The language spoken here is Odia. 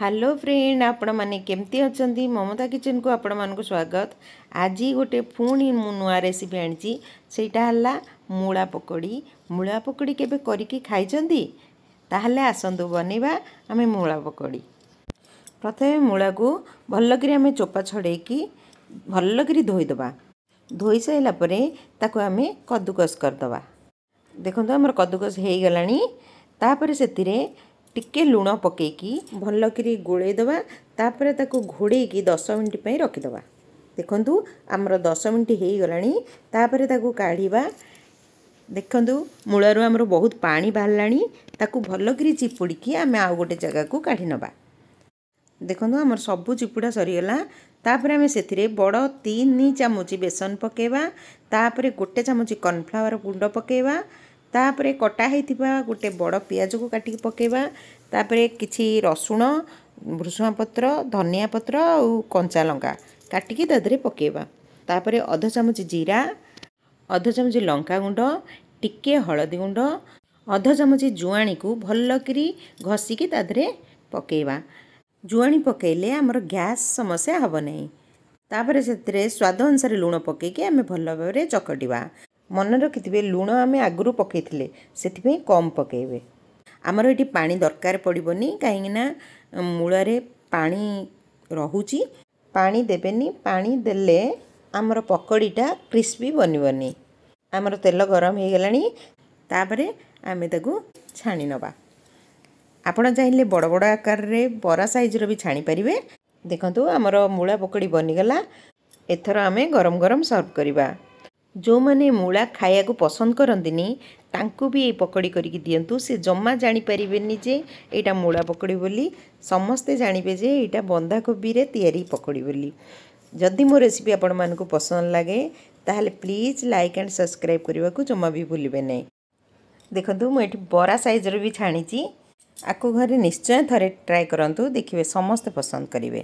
ହ୍ୟାଲୋ ଫ୍ରେଣ୍ଡ ଆପଣମାନେ କେମିତି ଅଛନ୍ତି ମମତା କିଚେନ୍କୁ ଆପଣମାନଙ୍କୁ ସ୍ୱାଗତ ଆଜି ଗୋଟେ ପୁଣି ମୁଁ ନୂଆ ରେସିପି ଆଣିଛି ସେଇଟା ହେଲା ମୂଳା ପକୋଡ଼ି ମୂଳା ପକୋଡ଼ି କେବେ କରିକି ଖାଇଛନ୍ତି ତାହେଲେ ଆସନ୍ତୁ ବନେଇବା ଆମେ ମୂଳା ପକୋଡ଼ି ପ୍ରଥମେ ମୂଳାକୁ ଭଲକରି ଆମେ ଚୋପା ଛଡ଼େଇକି ଭଲକରି ଧୋଇଦେବା ଧୋଇ ସାରିଲା ପରେ ତାକୁ ଆମେ କଦୁକସ କରିଦେବା ଦେଖନ୍ତୁ ଆମର କଦୁକସ ହୋଇଗଲାଣି ତାପରେ ସେଥିରେ टिए लुण पकेक भलक गोलैदेखि घोडैक दस मिनटप्कु आम दस मिनट है गला काु मूलु आम बहुत पाए जा काँ अब सबै चिपुडा सरिगलापति चामची बेसन पकेवा तापर गोटे चामच कर्नफ्लावर गुंड पकैवा ତାପରେ କଟା ହେଇଥିବା ଗୋଟେ ବଡ଼ ପିଆଜକୁ କାଟିକି ପକାଇବା ତାପରେ କିଛି ରସୁଣ ଭୃଷୁଙ୍ଗା ପତ୍ର ଧନିଆ ପତ୍ର ଆଉ କଞ୍ଚା ଲଙ୍କା କାଟିକି ତା ଦେହରେ ପକାଇବା ତାପରେ ଅଧ ଚାମଚ ଜିରା ଅଧ ଚାମଚ ଲଙ୍କା ଗୁଣ୍ଡ ଟିକିଏ ହଳଦୀ ଗୁଣ୍ଡ ଅଧ ଚାମଚ ଜୁଆଣିକୁ ଭଲ କରି ଘଷିକି ତା ଦେହରେ ପକାଇବା ଜୁଆଣି ପକାଇଲେ ଆମର ଗ୍ୟାସ୍ ସମସ୍ୟା ହେବ ନାହିଁ ତାପରେ ସେଥିରେ ସ୍ୱାଦ ଅନୁସାରେ ଲୁଣ ପକାଇକି ଆମେ ଭଲ ଭାବରେ ଚକଟିବା ମନେ ରଖିଥିବେ ଲୁଣ ଆମେ ଆଗରୁ ପକାଇଥିଲେ ସେଥିପାଇଁ କମ୍ ପକାଇବେ ଆମର ଏଠି ପାଣି ଦରକାର ପଡ଼ିବନି କାହିଁକିନା ମୂଳରେ ପାଣି ରହୁଛି ପାଣି ଦେବେନି ପାଣି ଦେଲେ ଆମର ପକୋଡ଼ିଟା କ୍ରିସ୍ପି ବନିବନି ଆମର ତେଲ ଗରମ ହୋଇଗଲାଣି ତାପରେ ଆମେ ତାକୁ ଛାଣି ନେବା ଆପଣ ଚାହିଁଲେ ବଡ଼ ବଡ଼ ଆକାରରେ ବରା ସାଇଜ୍ର ବି ଛାଣିପାରିବେ ଦେଖନ୍ତୁ ଆମର ମୂଳା ପକୋଡ଼ି ବନିଗଲା ଏଥର ଆମେ ଗରମ ଗରମ ସର୍ଭ କରିବା ଯେଉଁମାନେ ମୂଳା ଖାଇବାକୁ ପସନ୍ଦ କରନ୍ତିନି ତାଙ୍କୁ ବି ଏଇ ପକୋଡ଼ି କରିକି ଦିଅନ୍ତୁ ସେ ଜମା ଜାଣିପାରିବେନି ଯେ ଏଇଟା ମୂଳା ପକୋଡ଼ି ବୋଲି ସମସ୍ତେ ଜାଣିବେ ଯେ ଏଇଟା ବନ୍ଧାକୋବିରେ ତିଆରି ପକୋଡ଼ି ବୋଲି ଯଦି ମୋ ରେସିପି ଆପଣମାନଙ୍କୁ ପସନ୍ଦ ଲାଗେ ତାହେଲେ ପ୍ଲିଜ୍ ଲାଇକ୍ ଆଣ୍ଡ ସବସ୍କ୍ରାଇବ୍ କରିବାକୁ ଜମା ବି ଭୁଲିବେ ନାହିଁ ଦେଖନ୍ତୁ ମୁଁ ଏଠି ବରା ସାଇଜ୍ର ବି ଛାଣିଛି ଆକୁ ଘରେ ନିଶ୍ଚୟ ଥରେ ଟ୍ରାଏ କରନ୍ତୁ ଦେଖିବେ ସମସ୍ତେ ପସନ୍ଦ କରିବେ